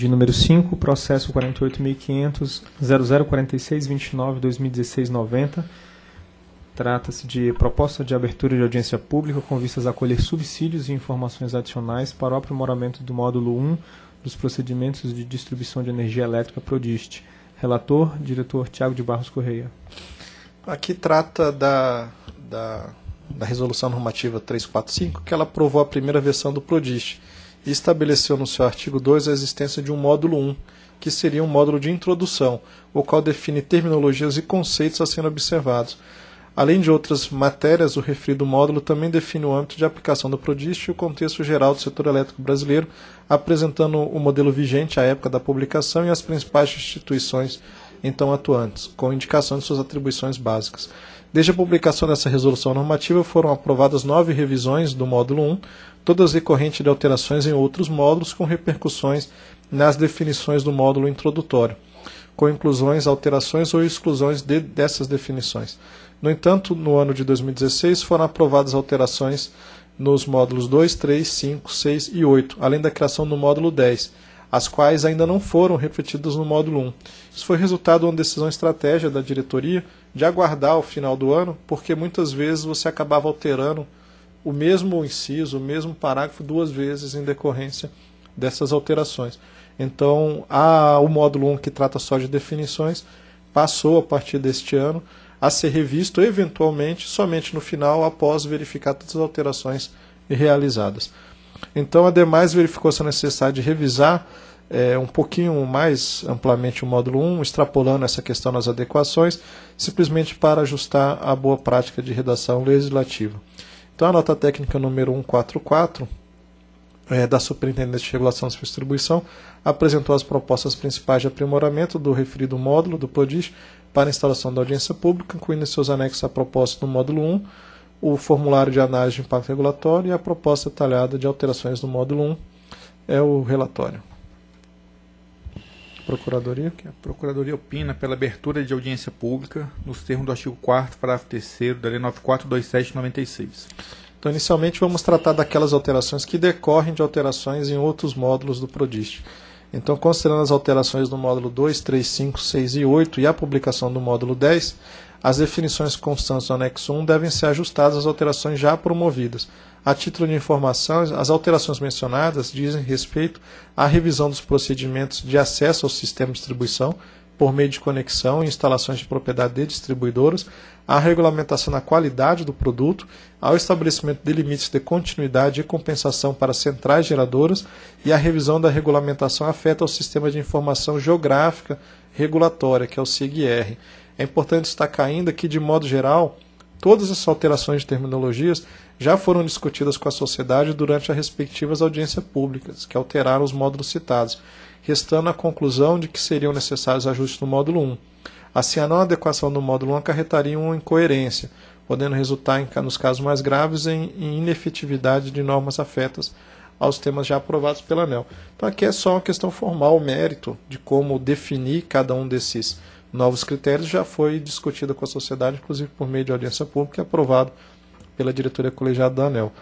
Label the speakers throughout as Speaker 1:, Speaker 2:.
Speaker 1: de número 5, processo 48.500.0046.29.2016.90. Trata-se de proposta de abertura de audiência pública com vistas a colher subsídios e informações adicionais para o aprimoramento do módulo 1 dos procedimentos de distribuição de energia elétrica Prodist. Relator, diretor Tiago de Barros Correia. Aqui trata da, da, da resolução normativa 345, que ela aprovou a primeira versão do Prodist e estabeleceu no seu artigo 2 a existência de um módulo 1, que seria um módulo de introdução, o qual define terminologias e conceitos a serem observados. Além de outras matérias, o referido módulo também define o âmbito de aplicação do Prodist e o contexto geral do setor elétrico brasileiro, apresentando o modelo vigente à época da publicação e as principais instituições então atuantes, com indicação de suas atribuições básicas. Desde a publicação dessa resolução normativa, foram aprovadas nove revisões do módulo 1, todas decorrentes de alterações em outros módulos, com repercussões nas definições do módulo introdutório, com inclusões, alterações ou exclusões de, dessas definições. No entanto, no ano de 2016, foram aprovadas alterações nos módulos 2, 3, 5, 6 e 8, além da criação do módulo 10 as quais ainda não foram refletidas no módulo 1. Isso foi resultado de uma decisão estratégica da diretoria de aguardar o final do ano, porque muitas vezes você acabava alterando o mesmo inciso, o mesmo parágrafo duas vezes em decorrência dessas alterações. Então, a, o módulo 1, que trata só de definições, passou a partir deste ano a ser revisto eventualmente somente no final, após verificar todas as alterações realizadas. Então, ademais, verificou se a necessidade de revisar é, um pouquinho mais amplamente o módulo 1, extrapolando essa questão nas adequações, simplesmente para ajustar a boa prática de redação legislativa. Então, a nota técnica número 144 é, da Superintendência de Regulação de Distribuição apresentou as propostas principais de aprimoramento do referido módulo do PODIS para instalação da audiência pública, incluindo seus anexos à proposta do módulo 1 o formulário de análise de impacto regulatório e a proposta detalhada de alterações no módulo 1 é o relatório. Procuradoria? A Procuradoria opina pela abertura de audiência pública nos termos do artigo 4 parágrafo 3 da Lei 942796. Então, inicialmente, vamos tratar daquelas alterações que decorrem de alterações em outros módulos do PRODIST. Então, considerando as alterações do módulo 2, 3, 5, 6 e 8 e a publicação do módulo 10, as definições constantes do anexo 1 devem ser ajustadas às alterações já promovidas. A título de informação, as alterações mencionadas dizem respeito à revisão dos procedimentos de acesso ao sistema de distribuição por meio de conexão e instalações de propriedade de distribuidoras, à regulamentação da qualidade do produto, ao estabelecimento de limites de continuidade e compensação para centrais geradoras e à revisão da regulamentação afeta ao sistema de informação geográfica regulatória, que é o CIGR. É importante destacar ainda que, de modo geral, todas as alterações de terminologias já foram discutidas com a sociedade durante as respectivas audiências públicas, que alteraram os módulos citados, restando a conclusão de que seriam necessários ajustes no módulo 1. Assim, a não adequação do módulo 1 acarretaria uma incoerência, podendo resultar, nos casos mais graves, em inefetividade de normas afetas aos temas já aprovados pela ANEL. Então, aqui é só uma questão formal, o mérito de como definir cada um desses novos critérios já foi discutida com a sociedade, inclusive por meio de audiência pública e aprovado pela diretoria colegiada da ANEL.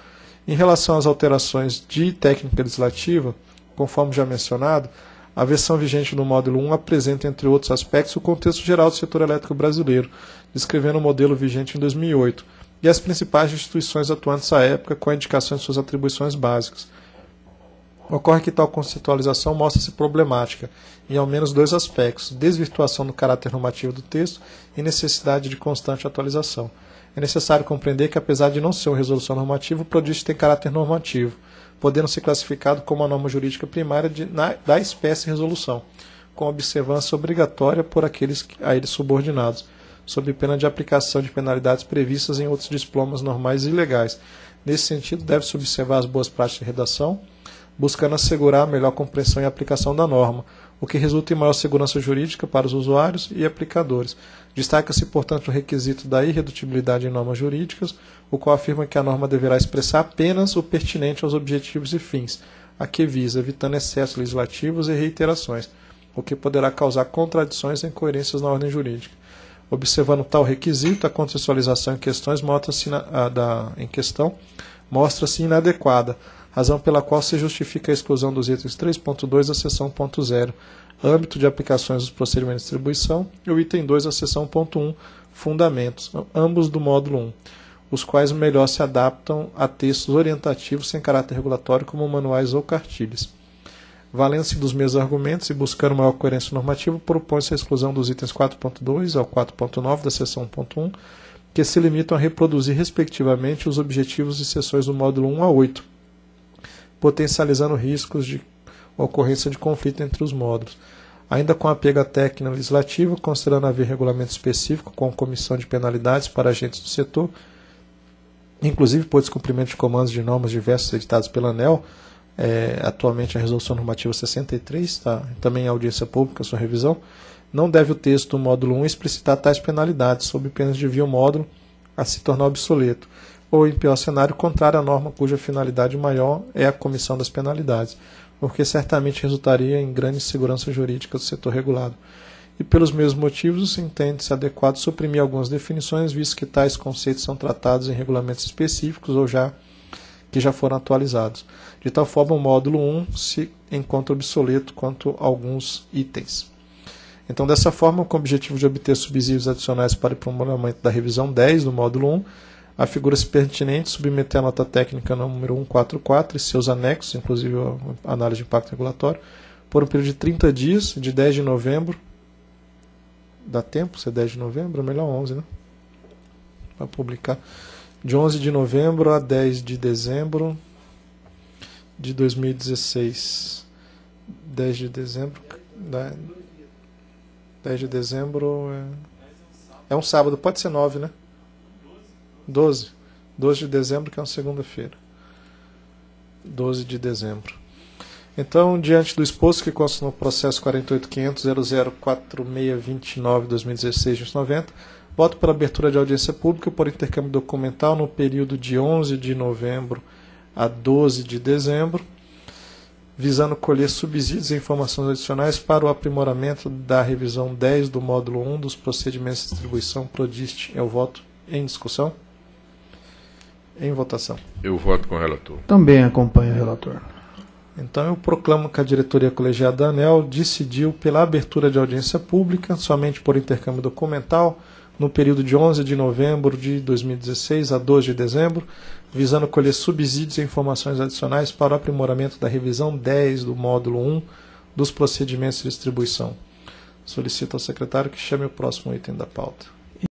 Speaker 1: Em relação às alterações de técnica legislativa, conforme já mencionado, a versão vigente do módulo 1 apresenta, entre outros aspectos, o contexto geral do setor elétrico brasileiro, descrevendo o modelo vigente em 2008, e as principais instituições atuantes à época com a indicação de suas atribuições básicas. Ocorre que tal conceitualização mostra-se problemática em ao menos dois aspectos: desvirtuação do caráter normativo do texto e necessidade de constante atualização. É necessário compreender que, apesar de não ser uma resolução normativa, o prodígio tem caráter normativo, podendo ser classificado como a norma jurídica primária de, na, da espécie resolução, com observância obrigatória por aqueles a eles subordinados, sob pena de aplicação de penalidades previstas em outros diplomas normais e legais. Nesse sentido, deve-se observar as boas práticas de redação buscando assegurar a melhor compreensão e aplicação da norma, o que resulta em maior segurança jurídica para os usuários e aplicadores. Destaca-se, portanto, o requisito da irredutibilidade em normas jurídicas, o qual afirma que a norma deverá expressar apenas o pertinente aos objetivos e fins, a que visa, evitando excessos legislativos e reiterações, o que poderá causar contradições e incoerências na ordem jurídica. Observando tal requisito, a contextualização em, questões mostra da, em questão mostra-se inadequada razão pela qual se justifica a exclusão dos itens 3.2 da seção 1.0, âmbito de aplicações dos procedimentos de distribuição, e o item 2 da seção 1.1, fundamentos, ambos do módulo 1, os quais melhor se adaptam a textos orientativos sem caráter regulatório, como manuais ou cartilhas. Valendo-se dos mesmos argumentos e buscando maior coerência normativa, propõe-se a exclusão dos itens 4.2 ao 4.9 da seção 1.1, que se limitam a reproduzir, respectivamente, os objetivos e seções do módulo 1 a 8 potencializando riscos de ocorrência de conflito entre os módulos. Ainda com apego à técnica legislativa, considerando haver regulamento específico com comissão de penalidades para agentes do setor, inclusive por descumprimento de comandos de normas diversas editados pela ANEL, é, atualmente a Resolução Normativa 63, tá? também a audiência pública, sua revisão, não deve o texto do módulo 1 explicitar tais penalidades, sob pena de vir o módulo a se tornar obsoleto ou, em pior cenário, contrária à norma cuja finalidade maior é a comissão das penalidades, porque certamente resultaria em grande insegurança jurídica do setor regulado. E pelos mesmos motivos, entende-se adequado suprimir algumas definições, visto que tais conceitos são tratados em regulamentos específicos ou já que já foram atualizados. De tal forma, o módulo 1 se encontra obsoleto quanto a alguns itens. Então, dessa forma, com o objetivo de obter subsídios adicionais para o promulgamento da revisão 10 do módulo 1, a figuras pertinentes, submeter a nota técnica número 144 e seus anexos, inclusive a análise de impacto regulatório, por um período de 30 dias, de 10 de novembro. Dá tempo? Se é 10 de novembro, melhor 11, né? Para publicar. De 11 de novembro a 10 de dezembro de 2016. 10 de dezembro. 10 né? de dezembro é. É um sábado, pode ser 9, né? 12. 12 de dezembro, que é uma segunda-feira. 12 de dezembro. Então, diante do exposto que consta no processo 48.500.004629-2016-90, voto pela abertura de audiência pública por intercâmbio documental no período de 11 de novembro a 12 de dezembro, visando colher subsídios e informações adicionais para o aprimoramento da revisão 10 do módulo 1 dos procedimentos de distribuição PRODIST. É o voto em discussão. Em votação. Eu voto com o relator. Também acompanho o relator. Então eu proclamo que a diretoria colegiada da ANEL decidiu pela abertura de audiência pública, somente por intercâmbio documental, no período de 11 de novembro de 2016 a 2 de dezembro, visando colher subsídios e informações adicionais para o aprimoramento da revisão 10 do módulo 1 dos procedimentos de distribuição. Solicito ao secretário que chame o próximo item da pauta.